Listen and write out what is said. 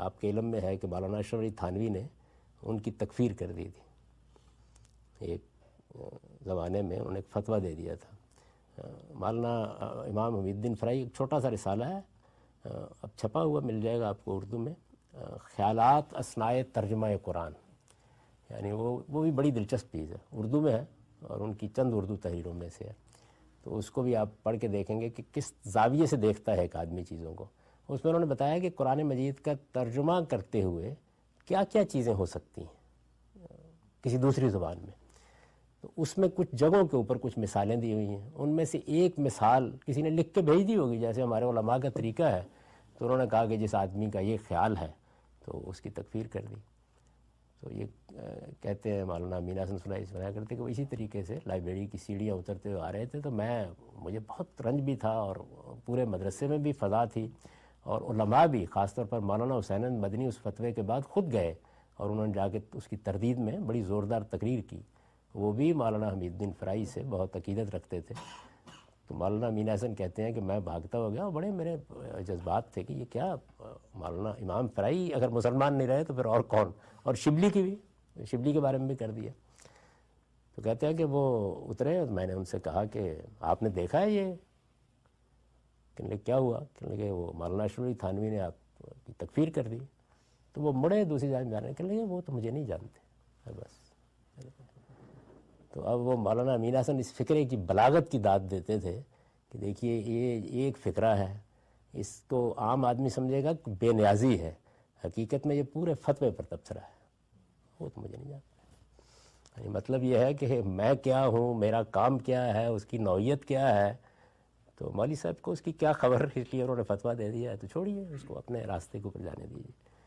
आपके इलम में है कि मौलाना अशरफ अली थानवी ने उनकी तकफ़ीर कर दी थी एक ज़माने में उन्हें एक फतवा दे दिया था मौलाना इमाम हमीद्दीन फ्राई एक छोटा सा रिसाला है अब छपा हुआ मिल जाएगा आपको उर्दू में ख्यालात असनाए तर्जमा कुरान यानी वो वो भी बड़ी दिलचस्प चीज़ है उर्दू में है और उनकी चंद उर्दू तहरीरों में से है तो उसको भी आप पढ़ के देखेंगे कि किस जाविये से देखता है एक आदमी चीज़ों को उसमें उन्होंने बताया कि कुरान मजीद का तर्जुमा करते हुए क्या क्या चीज़ें हो सकती हैं किसी दूसरी ज़ुबान में तो उसमें कुछ जगहों के ऊपर कुछ मिसालें दी हुई हैं उनमें से एक मिसाल किसी ने लिख के भेज दी होगी जैसे हमारे उलमा का तरीका है तो उन्होंने कहा कि जिस आदमी का ये ख्याल है तो उसकी तकफीर कर दी तो ये कहते हैं मौलाना मीना सनसुलाई बनाया करते कि वो इसी तरीके से लाइब्रेरी की सीढ़ियाँ उतरते हुए आ रहे थे तो मैं मुझे बहुत रंज भी था और पूरे मदरसे में भी फ़ा थी और उलमा भी ख़ासतौर पर मौलाना हुसैन मदनी उस फतवे के बाद खुद गए और उन्होंने जाके उसकी तरदीद में बड़ी ज़ोरदार तकरीर की वो भी मौलाना हमीदुद्दीन फ़राई से बहुत अकीदत रखते थे तो मौलाना मीना हसन कहते हैं कि मैं भागता हो गया और बड़े मेरे जज्बात थे कि ये क्या मौलाना इमाम फ्राई अगर मुसलमान नहीं रहे तो फिर और कौन और शिबली की भी शिबली के बारे में भी कर दिया तो कहते हैं कि वो उतरे और मैंने उनसे कहा कि आपने देखा है ये कहने लगे क्या हुआ कहने लगे वो मौलाना अशरफ थानवी ने आपकी तकफीर कर दी तो वो मुड़े दूसरी जान जाने कहने लगे वो तो मुझे नहीं जानते बस तो अब वो मौलाना अमीन हसन इस फ़िक्रे की बलागत की दाद देते थे कि देखिए ये एक फ़िक्रा है इसको आम आदमी समझेगा कि बेनियाजी है हकीकत में ये पूरे फतवे पर तबसरा है वो तो मुझे नहीं जानता मतलब ये है कि मैं क्या हूँ मेरा काम क्या है उसकी नौीयत क्या है तो मौली साहब को उसकी क्या खबर इसलिए उन्होंने फतवा दे दिया है तो छोड़िए उसको अपने रास्ते के ऊपर जाने दीजिए